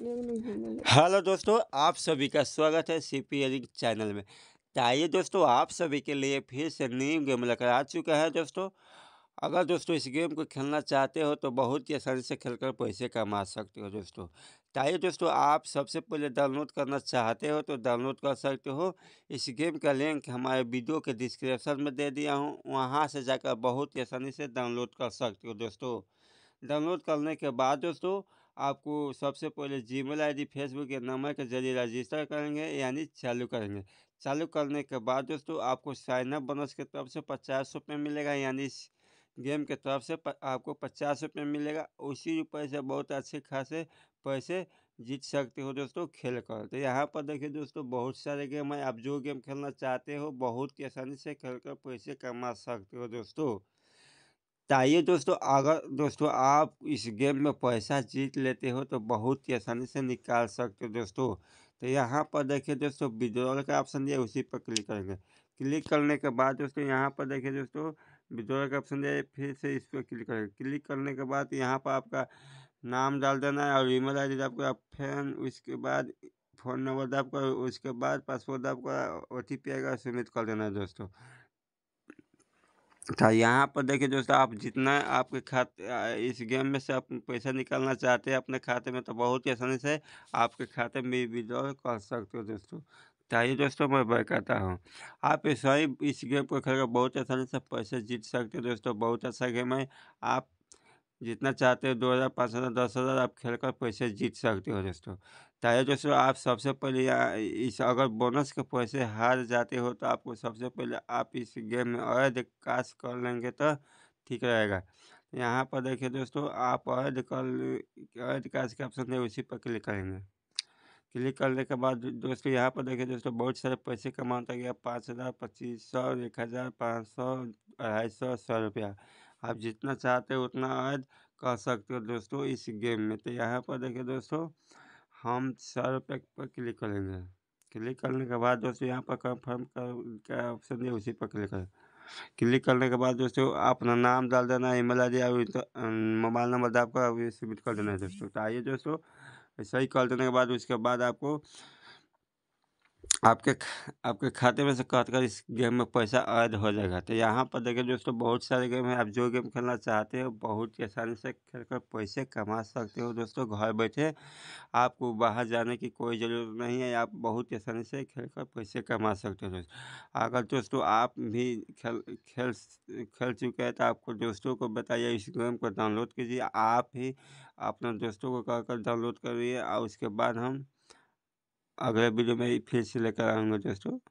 hello दोस्तों आप सभी का स्वागत है सी पी एलिंग चैनल में तो आइए दोस्तों आप सभी के लिए फिर से न्यू गेम लेकर आ चुका है दोस्तों अगर दोस्तों इस गेम को खेलना चाहते हो तो बहुत ही आसानी से खेलकर पैसे कमा सकते हो दोस्तों तो आइए दोस्तों आप सबसे पहले डाउनलोड करना चाहते हो तो डाउनलोड कर सकते हो इस गेम का लिंक हमारे वीडियो के डिस्क्रिप्शन में दे दिया हूँ वहाँ से जाकर बहुत ही आसानी से डाउनलोड कर सकते हो दोस्तों डाउनलोड करने के बाद दोस्तों आपको सबसे पहले आई डी फेसबुक के नंबर के जरिए रजिस्टर करेंगे यानी चालू करेंगे चालू करने के बाद दोस्तों आपको साइनअप बोनस के तरफ से पचास रुपये मिलेगा यानी गेम के तरफ से आपको पचास रुपये मिलेगा उसी रुपये से बहुत अच्छे खासे पैसे जीत सकते हो दोस्तों खेल कर तो यहाँ पर देखिए दोस्तों बहुत सारे गेम हैं आप जो गेम खेलना चाहते हो बहुत ही आसानी से खेल कर पैसे कमा सकते हो दोस्तों आइए दोस्तों अगर दोस्तों आप इस गेम में पैसा जीत लेते हो तो बहुत ही आसानी से निकाल सकते हो दोस्तों तो यहाँ पर देखिए दोस्तों विड्रॉल का ऑप्शन दिया उसी पर क्लिक करेंगे क्लिक करने के बाद दोस्तों यहाँ पर देखिए दोस्तों विड्रॉल का ऑप्शन दिया फिर से इस पर क्लिक करेंगे क्लिक करने के बाद यहाँ पर आपका नाम डाल देना है और ईमेल आई डी आपका फैन उसके बाद फ़ोन नंबर आपका उसके बाद पासवर्ड कर ओ टी पी आएगा सबमिट कर देना है दोस्तों था यहाँ पर देखिए दोस्तों आप जितना आपके खाते इस गेम में से आप पैसा निकालना चाहते हैं अपने खाते में तो बहुत ही आसानी से आपके खाते में विड्रॉ कर सकते हो दोस्तों चाहिए दोस्तों मैं वह कहता हूँ आप इस इस गेम को खेलकर बहुत आसानी से पैसे जीत सकते हो दोस्तों बहुत अच्छा गेम है आप जितना चाहते हो दो हज़ार पाँच हज़ार दस हज़ार आप खेल कर पैसे जीत सकते हो दोस्तों चाहे दोस्तों आप सबसे पहले इस अगर बोनस के पैसे हार जाते हो तो आपको सबसे पहले आप इस गेम में अवैध काश कर लेंगे तो ठीक रहेगा यहाँ पर देखिए दोस्तों आप अवैध कर अवैध काश के ऑप्शन है उसी पर क्लिक करेंगे क्लिक करने के बाद दोस्तों यहाँ पर देखिए दोस्तों बहुत सारे पैसे कमाता गया पाँच हज़ार पच्चीस सौ एक हज़ार पाँच सौ अढ़ाई सौ सौ रुपया आप जितना चाहते हो उतना आज कर सकते हो दोस्तों इस गेम में तो यहाँ पर देखिए दोस्तों हम सौ रुपये पर क्लिक करेंगे क्लिक करने के बाद दोस्तों यहाँ पर कंफर्म का ऑप्शन है उसी पर क्लिक करें क्लिक करने के बाद दोस्तों अपना नाम डाल देना ईमेल आई डी तो, मोबाइल नंबर तो आपका सबमिट कर देना है दोस्तों तो आइए दोस्तों सही कर देने के बाद उसके बाद आपको आपके आपके खाते में से कट कर इस गेम में पैसा ऐड हो जाएगा तो यहाँ पर देखिए दोस्तों बहुत सारे गेम हैं आप जो गेम खेलना चाहते हो बहुत ही आसानी से खेल कर पैसे कमा सकते हो दोस्तों घर बैठे आपको बाहर जाने की कोई ज़रूरत नहीं है आप बहुत ही आसानी से खेल कर पैसे कमा सकते हो दोस्तों अगर दोस्तों आप भी खेल खेल खेल चुके हैं तो आपको दोस्तों को बताइए इस गेम को डाउनलोड कीजिए आप ही अपने दोस्तों को कहकर डाउनलोड करिए और उसके बाद हम अगले वीडियो में फिर से लेकर आऊँगा दोस्तों